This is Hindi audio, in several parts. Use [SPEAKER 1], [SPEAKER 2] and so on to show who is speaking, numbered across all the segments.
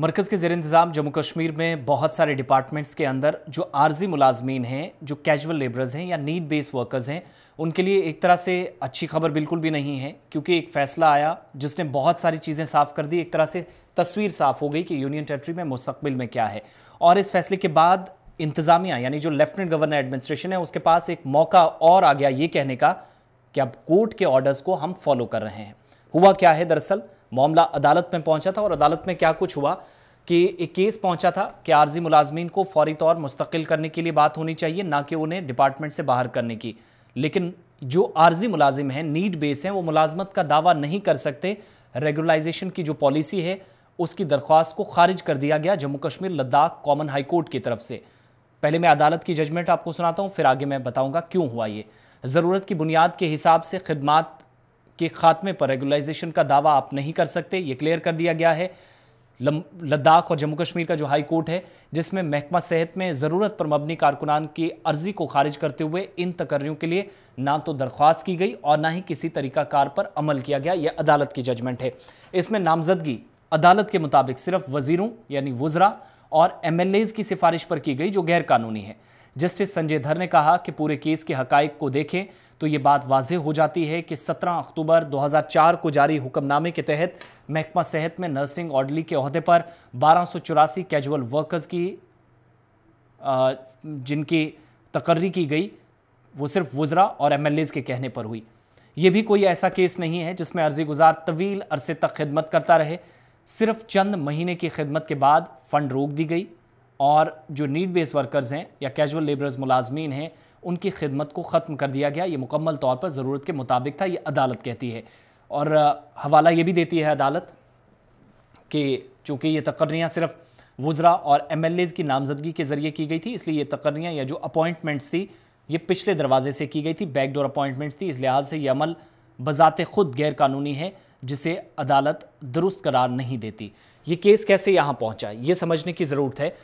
[SPEAKER 1] मरकज़ के जेर इंतज़ाम जम्मू कश्मीर में बहुत सारे डिपार्टमेंट्स के अंदर जो आर्जी मुलाजमीन हैं जो कैजुअल लेबरर्स हैं या नीड बेस्ड वर्कर्स हैं उनके लिए एक तरह से अच्छी खबर बिल्कुल भी नहीं है क्योंकि एक फ़ैसला आया जिसने बहुत सारी चीज़ें साफ़ कर दी एक तरह से तस्वीर साफ़ हो गई कि यूनियन टेरेटरी में मुस्तबिल में क्या है और इस फैसले के बाद इंतज़ामिया यानी जो लेफ्टिनेंट गवर्नर एडमिनिस्ट्रेशन है उसके पास एक मौका और आ गया ये कहने का कि अब कोर्ट के ऑर्डर्स को हम फॉलो कर रहे हैं हुआ क्या है दरअसल मामला अदालत में पहुंचा था और अदालत में क्या कुछ हुआ कि एक केस पहुंचा था कि आर्जी मुलाजमीन को फौरी तौर मुस्तकिल करने के लिए बात होनी चाहिए ना कि उन्हें डिपार्टमेंट से बाहर करने की लेकिन जो आर्जी मुलाजिम हैं नीड बेस हैं वो मुलाजमत का दावा नहीं कर सकते रेगुलराइजेशन की जो पॉलिसी है उसकी दरख्वास्त को खारिज कर दिया गया Jammu Kashmir Ladakh common high court की तरफ से पहले मैं अदालत की जजमेंट आपको सुनाता हूँ फिर आगे मैं बताऊँगा क्यों हुआ ये ज़रूरत की बुनियाद के हिसाब से खदमात के खात्मे पर रेगुलाइजेशन का दावा आप नहीं कर सकते ये क्लियर कर दिया गया है लद्दाख और जम्मू कश्मीर का जो हाई कोर्ट है जिसमें महकमा सेहत में ज़रूरत पर मबनी कारकुनान की अर्जी को खारिज करते हुए इन तकर्रियों के लिए ना तो दरख्वास्त की गई और ना ही किसी तरीकाकार पर अमल किया गया यह अदालत की जजमेंट है इसमें नामजदगी अदालत के मुताबिक सिर्फ वजीरों यानी वजरा और एम की सिफारिश पर की गई जो गैर कानूनी है जस्टिस संजय धर ने कहा कि पूरे केस के हकाइक को देखें तो ये बात वाजह हो जाती है कि 17 अक्टूबर 2004 को जारी हुक्मनामे के तहत महकमा सेहत में नर्सिंग ऑर्डली के अहदे पर बारह कैजुअल वर्कर्स की जिनकी तकर्री की गई वो सिर्फ वज्रा और एम के कहने पर हुई ये भी कोई ऐसा केस नहीं है जिसमें अर्जी गुजार तवील अरसे तक खिदमत करता रहे सिर्फ चंद महीने की खिदमत के बाद फ़ंड रोक दी गई और जो नीड बेस वर्कर्स हैं या कैजुअल लेबरर्स मुलाजमीन हैं उनकी खिदमत को ख़त्म कर दिया गया ये मुकम्मल तौर पर ज़रूरत के मुताबिक था ये अदालत कहती है और हवाला ये भी देती है अदालत कि चूँकि ये तकर्रियाँ सिर्फ वज़रा और एम की नामजदगी के ज़रिए की गई थी इसलिए ये तकर्रियाँ या जो अपॉइंटमेंट्स थी ये पिछले दरवाजे से की गई थी बैकडोर अपॉइंटमेंट्स थी इस लिहाज से ये अमल बज़ात खुद गैर कानूनी है जिसे अदालत दुरुस्त करार नहीं देती ये केस कैसे यहाँ पहुँचा ये समझने की ज़रूरत है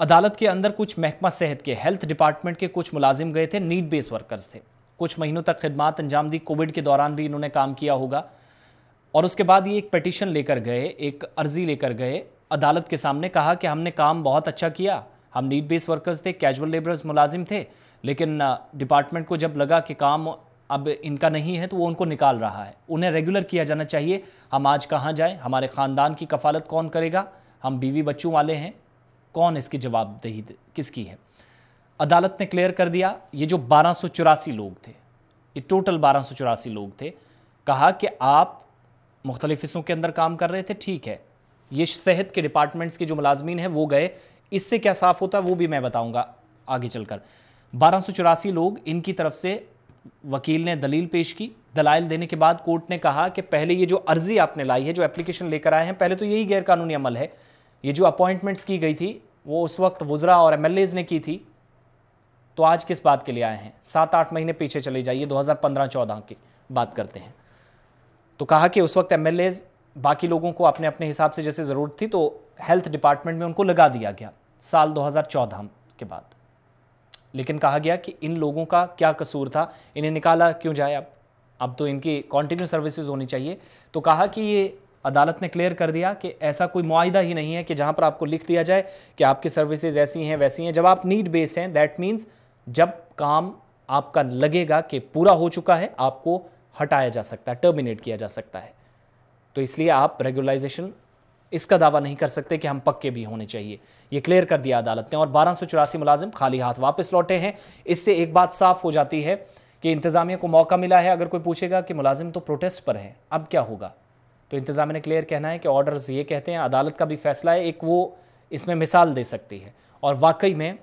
[SPEAKER 1] अदालत के अंदर कुछ महकमा सेहत के हेल्थ डिपार्टमेंट के कुछ मुलाजिम गए थे नीड बेस वर्कर्स थे कुछ महीनों तक खिदमत अंजाम दी कोविड के दौरान भी इन्होंने काम किया होगा और उसके बाद ये एक पटिशन लेकर गए एक अर्जी लेकर गए अदालत के सामने कहा कि हमने काम बहुत अच्छा किया हम नीड बेस वर्कर्स थे कैजुअल लेबरर्स मुलाजिम थे लेकिन डिपार्टमेंट को जब लगा कि काम अब इनका नहीं है तो वो उनको निकाल रहा है उन्हें रेगुलर किया जाना चाहिए हम आज कहाँ जाएं हमारे ख़ानदान की कफालत कौन करेगा हम बीवी बच्चों वाले हैं कौन इसकी जवाबदेही किसकी है अदालत ने क्लियर कर दिया ये जो बारह लोग थे ये टोटल बारह लोग थे कहा कि आप मुख्तलिफ हिस्सों के अंदर काम कर रहे थे ठीक है ये सेहत के डिपार्टमेंट्स के जो मुलाजमीन हैं वो गए इससे क्या साफ होता है वो भी मैं बताऊंगा आगे चलकर बारह लोग इनकी तरफ से वकील ने दलील पेश की दलाइल देने के बाद कोर्ट ने कहा कि पहले ये जो अर्जी आपने लाई है जो एप्लीकेशन लेकर आए हैं पहले तो यही गैरकानूनी अमल है ये जो अपॉइंटमेंट्स की गई थी वो उस वक्त वज्रा और एम ने की थी तो आज किस बात के लिए आए हैं सात आठ महीने पीछे चले जाइए 2015-14 की बात करते हैं तो कहा कि उस वक्त एम बाकी लोगों को अपने अपने हिसाब से जैसे ज़रूरत थी तो हेल्थ डिपार्टमेंट में उनको लगा दिया गया साल 2014 के बाद लेकिन कहा गया कि इन लोगों का क्या कसूर था इन्हें निकाला क्यों जाए अब अब तो इनकी कंटिन्यू सर्विसेज होनी चाहिए तो कहा कि ये अदालत ने क्लियर कर दिया कि ऐसा कोई मुआदा ही नहीं है कि जहां पर आपको लिख दिया जाए कि आपकी सर्विसेज ऐसी हैं वैसी हैं जब आप नीड बेस हैं दैट मीन्स जब काम आपका लगेगा कि पूरा हो चुका है आपको हटाया जा सकता है टर्मिनेट किया जा सकता है तो इसलिए आप रेगुलाइजेशन इसका दावा नहीं कर सकते कि हम पक्के भी होने चाहिए ये क्लियर कर दिया अदालत ने और बारह मुलाजिम खाली हाथ वापस लौटे हैं इससे एक बात साफ हो जाती है कि इंतज़ामिया को मौका मिला है अगर कोई पूछेगा कि मुलाजिम तो प्रोटेस्ट पर है अब क्या होगा तो इंतज़ाम ने क्लियर कहना है कि ऑर्डर्स ये कहते हैं अदालत का भी फैसला है एक वो इसमें मिसाल दे सकती है और वाकई में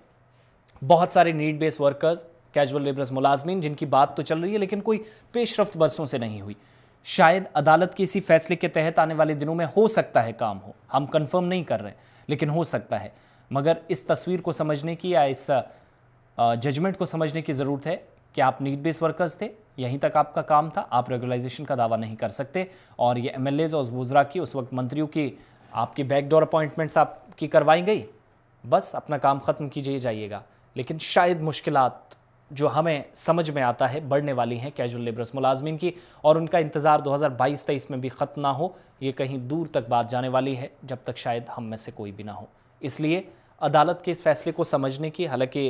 [SPEAKER 1] बहुत सारे need base workers casual labourers मुलाजमीन जिनकी बात तो चल रही है लेकिन कोई पेशरफ बरसों से नहीं हुई शायद अदालत के इसी फैसले के तहत आने वाले दिनों में हो सकता है काम हो हम कन्फर्म नहीं कर रहे लेकिन हो सकता है मगर इस तस्वीर को समझने की या इस जजमेंट को समझने की ज़रूरत है कि आप नीड बेस वर्कर्स थे यहीं तक आपका काम था आप रेगुलाइजेशन का दावा नहीं कर सकते और ये एम और वजरा की उस वक्त मंत्रियों की आपकी बैकडोर अपॉइंटमेंट्स आपकी करवाई गई बस अपना काम ख़त्म कीजिए जाइएगा लेकिन शायद मुश्किल जो हमें समझ में आता है बढ़ने वाली हैं कैजुअल लेबरस मुलाजमीन की और उनका इंतज़ार 2022-23 में भी ख़त्म ना हो ये कहीं दूर तक बात जाने वाली है जब तक शायद हम में से कोई भी ना हो इसलिए अदालत के इस फैसले को समझने की हालांकि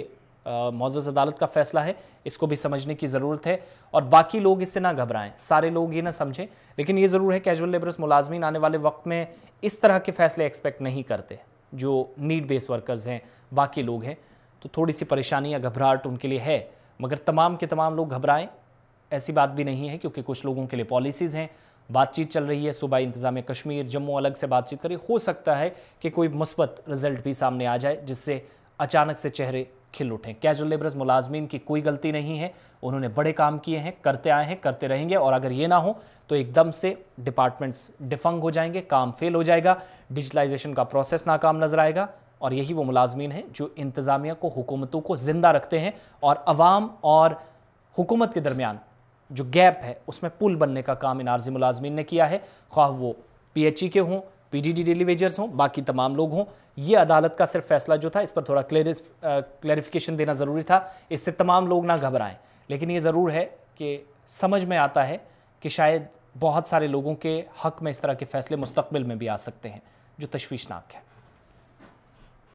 [SPEAKER 1] मोजस अदालत का फैसला है इसको भी समझने की ज़रूरत है और बाकी लोग इससे ना घबराएं सारे लोग ये ना समझें लेकिन ये ज़रूर है कैजुअल लेबरस मुलाजमीन आने वाले वक्त में इस तरह के फैसले एक्सपेक्ट नहीं करते जो नीड बेस वर्कर्स हैं बाकी लोग हैं तो थोड़ी सी परेशानी या घबराहट उनके लिए है मगर तमाम के तमाम लोग घबराएं ऐसी बात भी नहीं है क्योंकि कुछ लोगों के लिए पॉलिसीज़ हैं बातचीत चल रही है सुबह इंतज़ाम कश्मीर जम्मू अलग से बातचीत करी हो सकता है कि कोई मुस्बत रिजल्ट भी सामने आ जाए जिससे अचानक से चेहरे खिल उठें कैजुअल लेबरस मुलाजमीन की कोई गलती नहीं है उन्होंने बड़े काम किए हैं करते आए हैं करते रहेंगे और अगर ये ना हो तो एकदम से डिपार्टमेंट्स डिफंग हो जाएंगे काम फेल हो जाएगा डिजिटलाइजेशन का प्रोसेस नाकाम नजर आएगा और यही वो मुलाजमीन हैं जो इंतज़ामिया को हुकूमतों को ज़िंदा रखते हैं और अवाम और हुकूमत के दरमियान जो गैप है उसमें पुल बनने का काम इन आर्जी मुलाजमीन ने किया है ख्वाह वो पी एच ई के हों पीडीडी डेली वेजर्स हों बाकी तमाम लोग हों ये अदालत का सिर्फ फैसला जो था इस पर थोड़ा क्लैरिफिकेशन देना ज़रूरी था इससे तमाम लोग ना घबराएं लेकिन ये ज़रूर है कि समझ में आता है कि शायद बहुत सारे लोगों के हक में इस तरह के फैसले मुस्तबिल में भी आ सकते हैं जो तशवीशनाक है